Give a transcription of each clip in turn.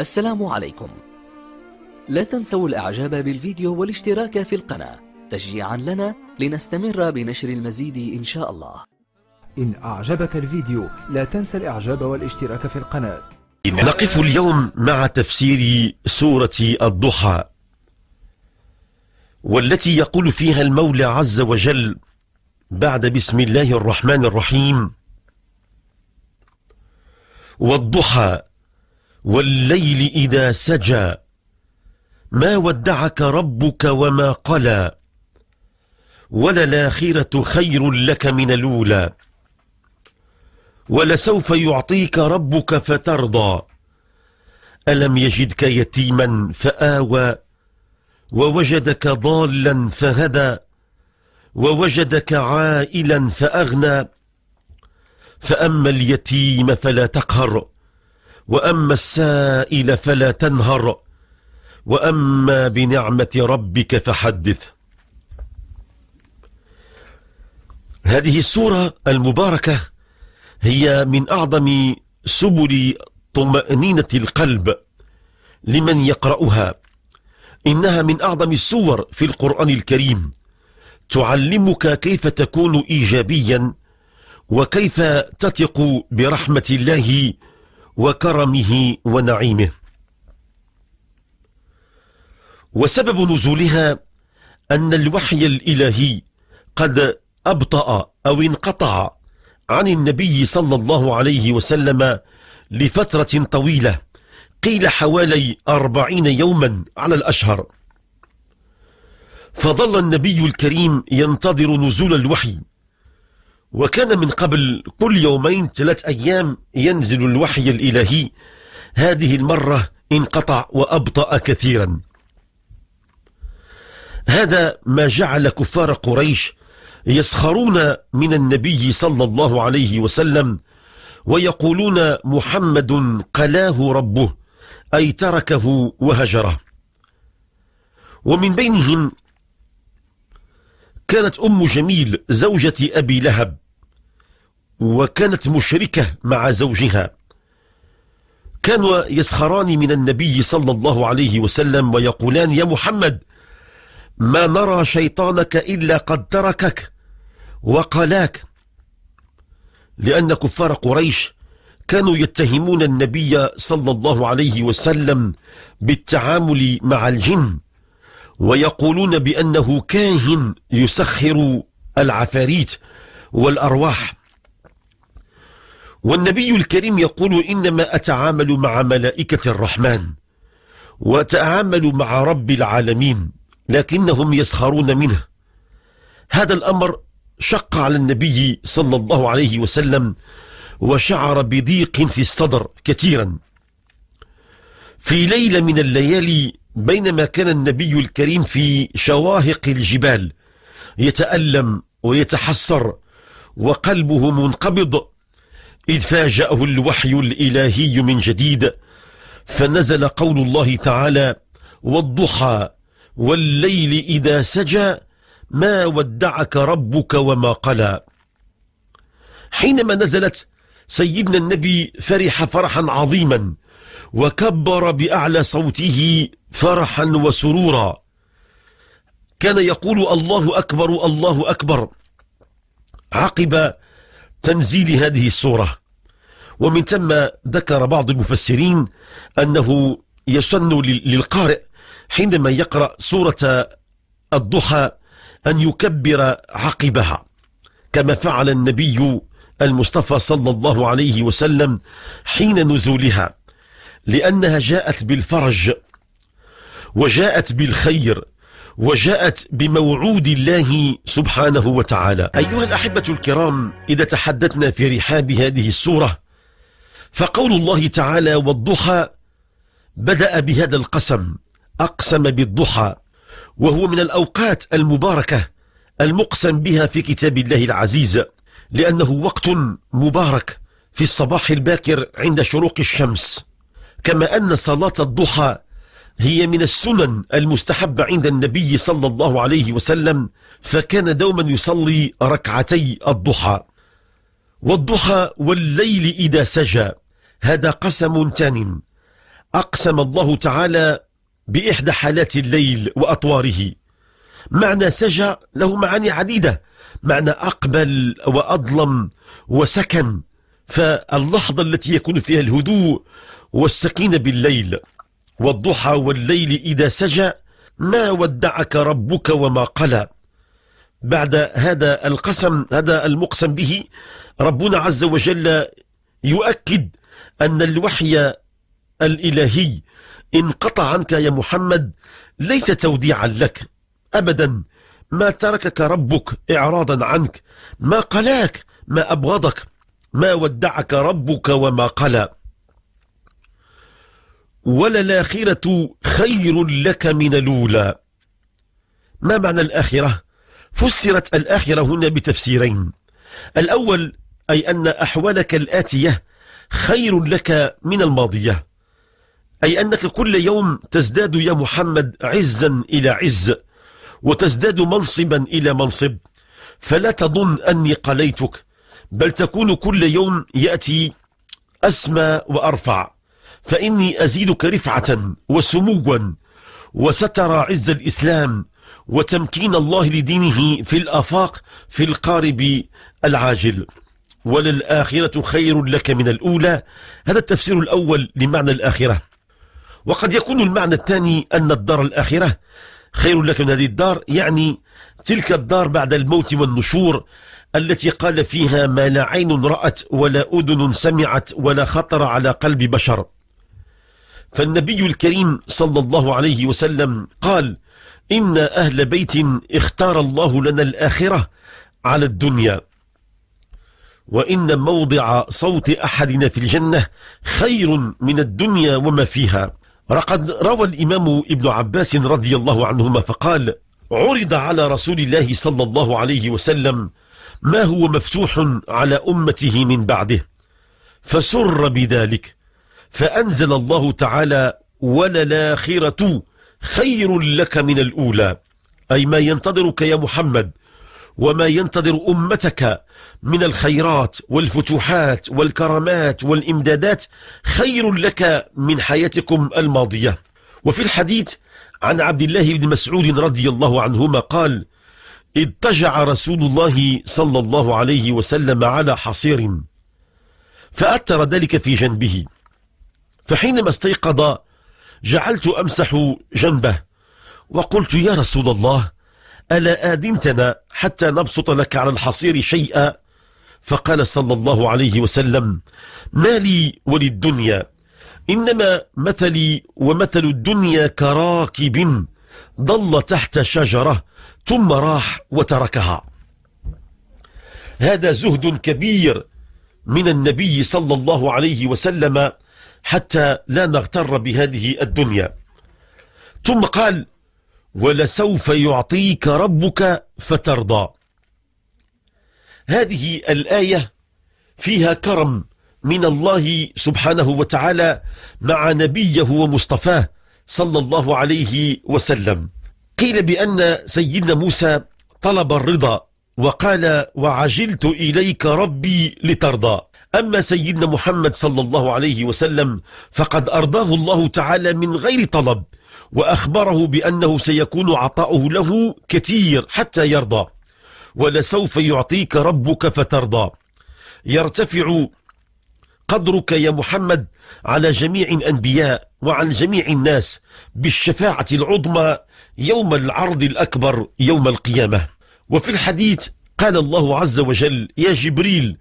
السلام عليكم لا تنسوا الاعجاب بالفيديو والاشتراك في القناة تشجيعا لنا لنستمر بنشر المزيد ان شاء الله إن أعجبك الفيديو لا تنسى الإعجاب والاشتراك في القناة نقف اليوم مع تفسير سورة الضحى والتي يقول فيها المولى عز وجل بعد بسم الله الرحمن الرحيم والضحى والليل إذا سجى ما ودعك ربك وما قلى وللآخرة خير لك من الأولى ولسوف يعطيك ربك فترضى ألم يجدك يتيما فآوى ووجدك ضالا فهدى ووجدك عائلا فأغنى فأما اليتيم فلا تقهر وأما السائل فلا تنهر وأما بنعمة ربك فحدث هذه السورة المباركة هي من أعظم سبل طمأنينة القلب لمن يقرأها إنها من أعظم السور في القرآن الكريم تعلمك كيف تكون إيجابيا وكيف تثق برحمة الله وكرمه ونعيمه وسبب نزولها أن الوحي الإلهي قد أبطأ أو انقطع عن النبي صلى الله عليه وسلم لفترة طويلة قيل حوالي أربعين يوما على الأشهر فظل النبي الكريم ينتظر نزول الوحي وكان من قبل كل يومين ثلاث أيام ينزل الوحي الإلهي هذه المرة انقطع وأبطأ كثيرا هذا ما جعل كفار قريش يسخرون من النبي صلى الله عليه وسلم ويقولون محمد قلاه ربه أي تركه وهجره ومن بينهم كانت أم جميل زوجة أبي لهب وكانت مشركة مع زوجها كانوا يسخران من النبي صلى الله عليه وسلم ويقولان يا محمد ما نرى شيطانك إلا قد تركك وقلاك لأن كفار قريش كانوا يتهمون النبي صلى الله عليه وسلم بالتعامل مع الجن ويقولون بأنه كاهن يسخر العفاريت والأرواح والنبي الكريم يقول إنما أتعامل مع ملائكة الرحمن وأتعامل مع رب العالمين لكنهم يسخرون منه هذا الأمر شق على النبي صلى الله عليه وسلم وشعر بضيق في الصدر كثيرا في ليلة من الليالي بينما كان النبي الكريم في شواهق الجبال يتألم ويتحسر وقلبه منقبض إذ فاجأه الوحي الإلهي من جديد فنزل قول الله تعالى والضحى والليل إذا سجى ما ودعك ربك وما قلى حينما نزلت سيدنا النبي فرح فرحا عظيما وكبر بأعلى صوته فرحا وسرورا كان يقول الله أكبر الله أكبر عقب تنزيل هذه السورة ومن ثم ذكر بعض المفسرين أنه يسن للقارئ حينما يقرأ سورة الضحى أن يكبر عقبها كما فعل النبي المصطفى صلى الله عليه وسلم حين نزولها لأنها جاءت بالفرج وجاءت بالخير وجاءت بموعود الله سبحانه وتعالى أيها الأحبة الكرام إذا تحدثنا في رحاب هذه السورة فقول الله تعالى والضحى بدأ بهذا القسم أقسم بالضحى وهو من الأوقات المباركة المقسم بها في كتاب الله العزيز لأنه وقت مبارك في الصباح الباكر عند شروق الشمس كما أن صلاة الضحى هي من السنن المستحبة عند النبي صلى الله عليه وسلم فكان دوما يصلي ركعتي الضحى والضحى والليل إذا سجى هذا قسم تان أقسم الله تعالى بإحدى حالات الليل وأطواره معنى سجى له معاني عديدة معنى أقبل وأظلم وسكن فاللحظة التي يكون فيها الهدوء والسكينة بالليل والضحى والليل إذا سجى ما ودعك ربك وما قلى بعد هذا القسم هذا المقسم به ربنا عز وجل يؤكد أن الوحي الإلهي انقطع عنك يا محمد ليس توديعا لك أبدا ما تركك ربك إعراضا عنك ما قلاك ما أبغضك ما ودعك ربك وما قلى وللآخرة خير لك من الأولى ما معنى الآخرة؟ فسرت الآخرة هنا بتفسيرين الأول أي أن أحوالك الآتية خير لك من الماضية أي أنك كل يوم تزداد يا محمد عزا إلى عز وتزداد منصبا إلى منصب فلا تظن أني قليتك بل تكون كل يوم يأتي أسمى وأرفع فإني أزيدك رفعة وسموا وسترى عز الإسلام وتمكين الله لدينه في الآفاق في القارب العاجل وللآخرة خير لك من الأولى هذا التفسير الأول لمعنى الآخرة وقد يكون المعنى الثاني أن الدار الآخرة خير لك من هذه الدار يعني تلك الدار بعد الموت والنشور التي قال فيها ما لا عين رأت ولا أذن سمعت ولا خطر على قلب بشر فالنبي الكريم صلى الله عليه وسلم قال إن أهل بيت اختار الله لنا الآخرة على الدنيا وإن موضع صوت أحدنا في الجنة خير من الدنيا وما فيها رقد روى الإمام ابن عباس رضي الله عنهما فقال عرض على رسول الله صلى الله عليه وسلم ما هو مفتوح على أمته من بعده فسر بذلك فأنزل الله تعالى وللآخرة خير لك من الأولى أي ما ينتظرك يا محمد وما ينتظر أمتك من الخيرات والفتوحات والكرامات والإمدادات خير لك من حياتكم الماضية وفي الحديث عن عبد الله بن مسعود رضي الله عنهما قال اضطجع رسول الله صلى الله عليه وسلم على حصير فأثر ذلك في جنبه فحينما استيقظ جعلت أمسح جنبه وقلت يا رسول الله ألا آذنتنا حتى نبسط لك على الحصير شيئا فقال صلى الله عليه وسلم ما لي وللدنيا إنما مثلي ومثل الدنيا كراكب ضل تحت شجرة ثم راح وتركها هذا زهد كبير من النبي صلى الله عليه وسلم حتى لا نغتر بهذه الدنيا ثم قال ولسوف يعطيك ربك فترضى هذه الآية فيها كرم من الله سبحانه وتعالى مع نبيه ومصطفاه صلى الله عليه وسلم قيل بأن سيدنا موسى طلب الرضا وقال وعجلت إليك ربي لترضى أما سيدنا محمد صلى الله عليه وسلم فقد أرضاه الله تعالى من غير طلب وأخبره بأنه سيكون عطاؤه له كثير حتى يرضى ولسوف يعطيك ربك فترضى يرتفع قدرك يا محمد على جميع الأنبياء وعن جميع الناس بالشفاعة العظمى يوم العرض الأكبر يوم القيامة وفي الحديث قال الله عز وجل يا جبريل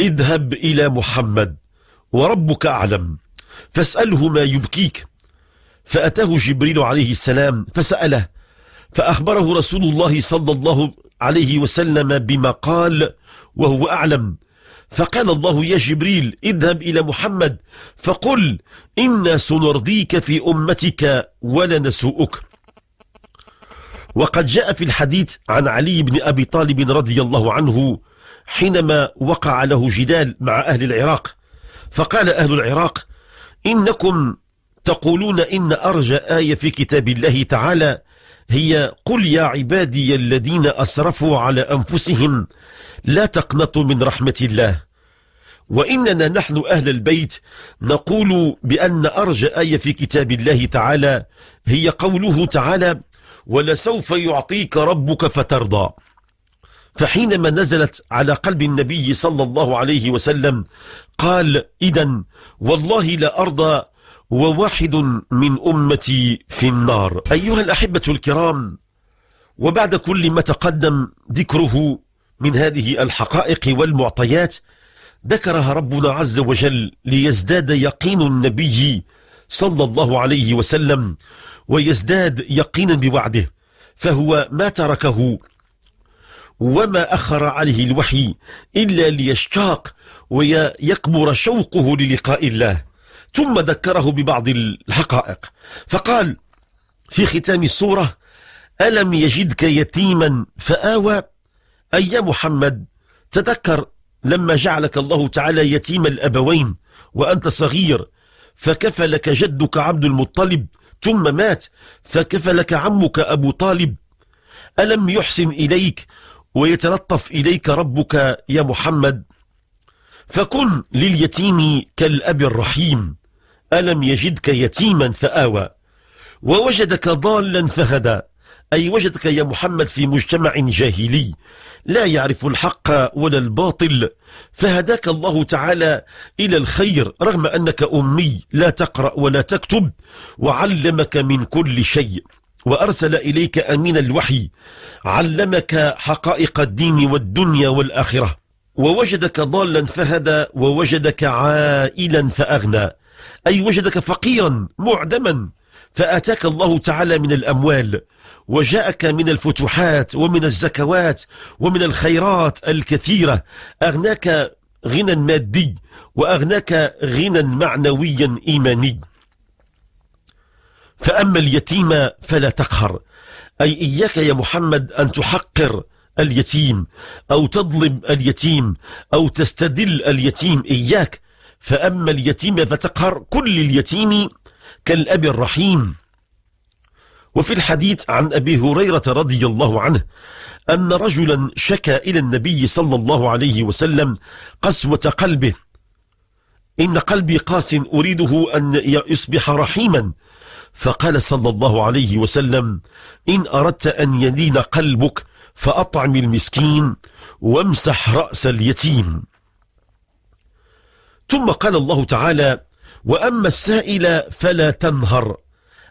اذهب إلى محمد وربك أعلم فاسأله ما يبكيك فأتاه جبريل عليه السلام فسأله فأخبره رسول الله صلى الله عليه وسلم بما قال وهو أعلم فقال الله يا جبريل اذهب إلى محمد فقل إنا سنرضيك في أمتك نسوؤك وقد جاء في الحديث عن علي بن أبي طالب رضي الله عنه حينما وقع له جدال مع أهل العراق فقال أهل العراق إنكم تقولون إن أرجى آية في كتاب الله تعالى هي قل يا عبادي الذين أسرفوا على أنفسهم لا تقنطوا من رحمة الله وإننا نحن أهل البيت نقول بأن أرجى آية في كتاب الله تعالى هي قوله تعالى ولسوف يعطيك ربك فترضى فحينما نزلت على قلب النبي صلى الله عليه وسلم قال إذا والله لا أرضى وواحد من أمتي في النار أيها الأحبة الكرام وبعد كل ما تقدم ذكره من هذه الحقائق والمعطيات ذكرها ربنا عز وجل ليزداد يقين النبي صلى الله عليه وسلم ويزداد يقينا بوعده فهو ما تركه وما أخر عليه الوحي إلا ليشتاق ويكبر شوقه للقاء الله ثم ذكره ببعض الحقائق فقال في ختام السورة ألم يجدك يتيما فآوى أي يا محمد تذكر لما جعلك الله تعالى يتيم الأبوين وأنت صغير فكفلك جدك عبد المطلب ثم مات فكفلك عمك أبو طالب ألم يحسن إليك ويتلطف إليك ربك يا محمد فكن لليتيم كالأب الرحيم ألم يجدك يتيما فآوى ووجدك ضالا فهدى أي وجدك يا محمد في مجتمع جاهلي لا يعرف الحق ولا الباطل فهداك الله تعالى إلى الخير رغم أنك أمي لا تقرأ ولا تكتب وعلمك من كل شيء وأرسل إليك أمين الوحي علمك حقائق الدين والدنيا والآخرة ووجدك ضالا فهدى ووجدك عائلا فأغنى أي وجدك فقيرا معدما فأتاك الله تعالى من الأموال وجاءك من الفتوحات ومن الزكوات ومن الخيرات الكثيرة أغناك غنى مادي وأغناك غنى معنويا إيماني فأما اليتيم فلا تقهر أي إياك يا محمد أن تحقر اليتيم أو تظلم اليتيم أو تستدل اليتيم إياك فأما اليتيم فتقهر كل اليتيم كالأب الرحيم وفي الحديث عن أبي هريرة رضي الله عنه أن رجلا شكى إلى النبي صلى الله عليه وسلم قسوة قلبه إن قلبي قاس أريده أن يصبح رحيما فقال صلى الله عليه وسلم إن أردت أن يلين قلبك فأطعم المسكين وامسح رأس اليتيم ثم قال الله تعالى وأما السائل فلا تنهر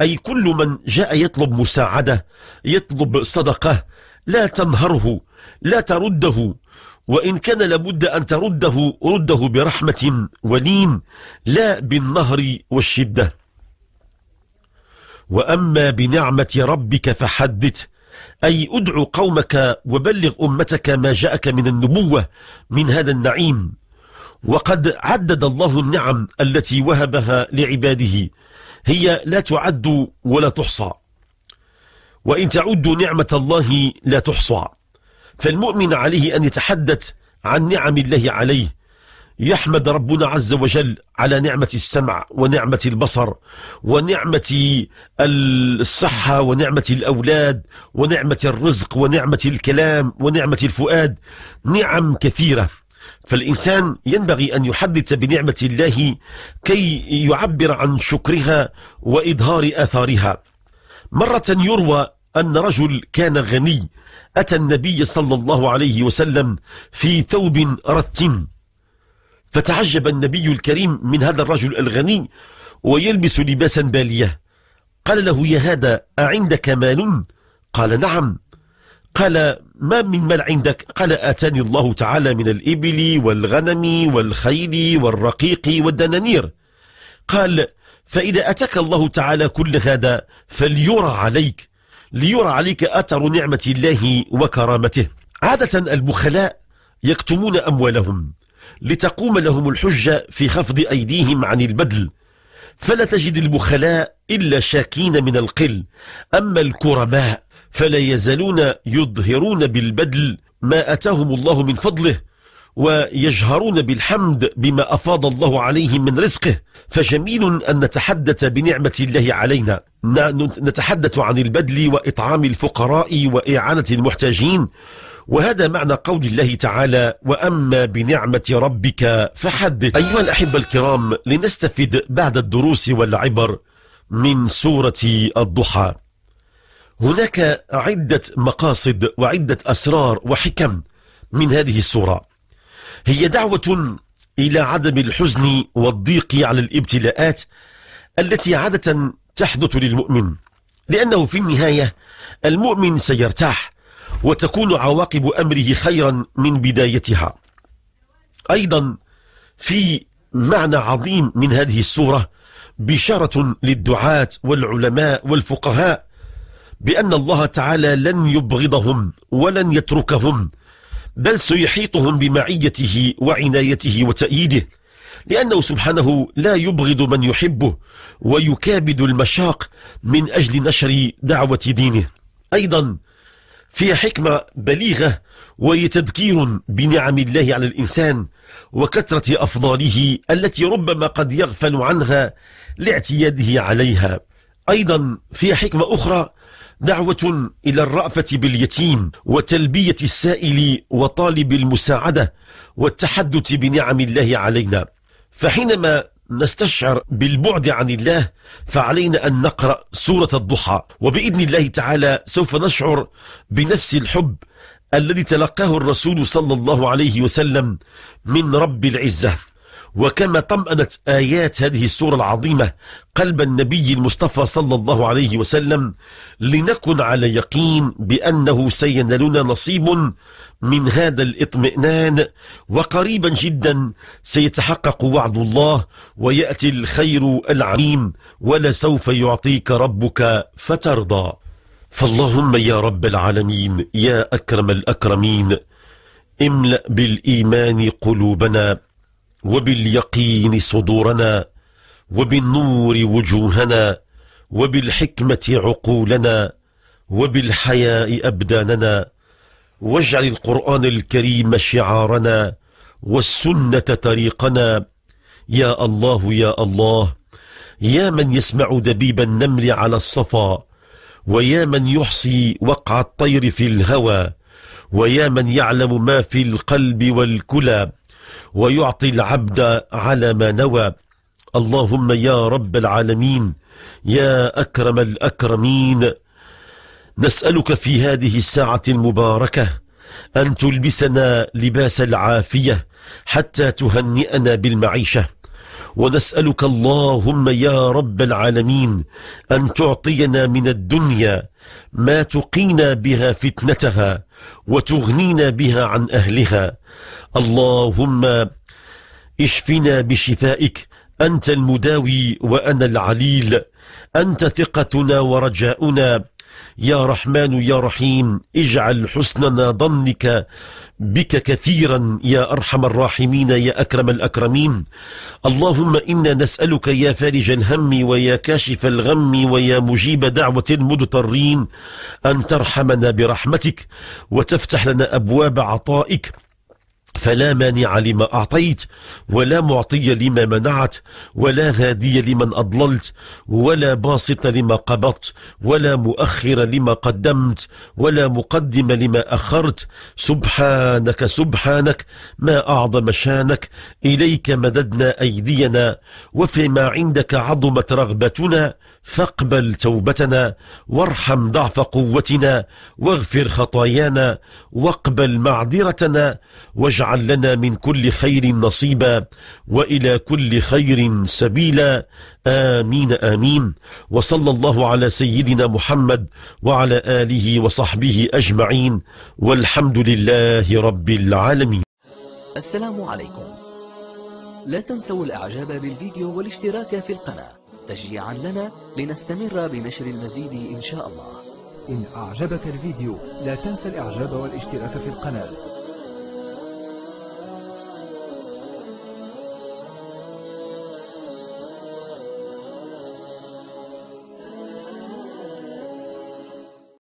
أي كل من جاء يطلب مساعدة يطلب صدقة لا تنهره لا ترده وإن كان لابد أن ترده رده برحمة ولين لا بالنهر والشدة وأما بنعمة ربك فحدث أي ادع قومك وبلغ أمتك ما جاءك من النبوة من هذا النعيم وقد عدد الله النعم التي وهبها لعباده هي لا تعد ولا تحصى وإن تعدوا نعمة الله لا تحصى فالمؤمن عليه أن يتحدث عن نعم الله عليه يحمد ربنا عز وجل على نعمة السمع ونعمة البصر ونعمة الصحة ونعمة الأولاد ونعمة الرزق ونعمة الكلام ونعمة الفؤاد نعم كثيرة فالإنسان ينبغي أن يحدث بنعمة الله كي يعبر عن شكرها وإظهار آثارها مرة يروى أن رجل كان غني أتى النبي صلى الله عليه وسلم في ثوب رتن فتعجب النبي الكريم من هذا الرجل الغني ويلبس لباسا بالية قال له يا هذا أعندك مال؟ قال نعم قال ما من مال عندك قال آتاني الله تعالى من الإبل والغنم والخيل والرقيق والدنانير قال فإذا أتاك الله تعالى كل هذا فليرى عليك ليرى عليك أثر نعمة الله وكرامته عادة البخلاء يكتمون أموالهم لتقوم لهم الحجة في خفض أيديهم عن البدل فلا تجد البخلاء إلا شاكين من القل أما الكرماء فلا يزالون يظهرون بالبدل ما أتاهم الله من فضله ويجهرون بالحمد بما أفاض الله عليهم من رزقه فجميل أن نتحدث بنعمة الله علينا نتحدث عن البدل وإطعام الفقراء وإعانة المحتاجين وهذا معنى قول الله تعالى وأما بنعمة ربك فحدث أيها الأحبة الكرام لنستفد بعد الدروس والعبر من سورة الضحى هناك عدة مقاصد وعدة أسرار وحكم من هذه السورة هي دعوة إلى عدم الحزن والضيق على الابتلاءات التي عادة تحدث للمؤمن لأنه في النهاية المؤمن سيرتاح وتكون عواقب أمره خيرا من بدايتها أيضا في معنى عظيم من هذه السورة بشارة للدعاة والعلماء والفقهاء بأن الله تعالى لن يبغضهم ولن يتركهم بل سيحيطهم بمعيته وعنايته وتأييده لأنه سبحانه لا يبغض من يحبه ويكابد المشاق من أجل نشر دعوة دينه أيضا فيها حكمة بليغة وهي تذكير بنعم الله على الإنسان وكثرة أفضاله التي ربما قد يغفل عنها لاعتياده عليها أيضا فيها حكمة أخرى دعوة إلى الرأفة باليتيم وتلبية السائل وطالب المساعدة والتحدث بنعم الله علينا فحينما نستشعر بالبعد عن الله فعلينا أن نقرأ سورة الضحى وبإذن الله تعالى سوف نشعر بنفس الحب الذي تلقاه الرسول صلى الله عليه وسلم من رب العزة وكما طمأنت آيات هذه السورة العظيمة قلب النبي المصطفى صلى الله عليه وسلم لنكن على يقين بأنه سينالنا نصيب من هذا الاطمئنان وقريبا جدا سيتحقق وعد الله ويأتي الخير العميم ولسوف يعطيك ربك فترضى فاللهم يا رب العالمين يا أكرم الأكرمين املأ بالإيمان قلوبنا وباليقين صدورنا وبالنور وجوهنا وبالحكمة عقولنا وبالحياء أبداننا واجعل القرآن الكريم شعارنا والسنة طريقنا يا الله يا الله يا من يسمع دبيب النمل على الصفا ويا من يحصي وقع الطير في الهوى ويا من يعلم ما في القلب والكلى ويعطي العبد على ما نوى اللهم يا رب العالمين يا أكرم الأكرمين نسألك في هذه الساعة المباركة أن تلبسنا لباس العافية حتى تهنئنا بالمعيشة ونسألك اللهم يا رب العالمين أن تعطينا من الدنيا ما تقينا بها فتنتها وتغنينا بها عن أهلها اللهم اشفنا بشفائك أنت المداوي وأنا العليل أنت ثقتنا ورجاؤنا يا رحمن يا رحيم اجعل حسننا ظنك بك كثيرا يا أرحم الراحمين يا أكرم الأكرمين اللهم إنا نسألك يا فارج الهم ويا كاشف الغم ويا مجيب دعوة المضطرين أن ترحمنا برحمتك وتفتح لنا أبواب عطائك فلا مانع لما أعطيت ولا معطي لما منعت ولا هادي لمن أضللت ولا باسط لما قبضت ولا مؤخر لما قدمت ولا مقدم لما أخرت سبحانك سبحانك ما أعظم شانك إليك مددنا أيدينا وفيما عندك عظمت رغبتنا فاقبل توبتنا وارحم ضعف قوتنا واغفر خطايانا واقبل معذرتنا واجعل واجعل لنا من كل خير نصيبا وإلى كل خير سبيلا آمين آمين وصلى الله على سيدنا محمد وعلى آله وصحبه أجمعين والحمد لله رب العالمين السلام عليكم لا تنسوا الإعجاب بالفيديو والاشتراك في القناة تشجيعا لنا لنستمر بنشر المزيد إن شاء الله إن أعجبك الفيديو لا تنسى الإعجاب والاشتراك في القناة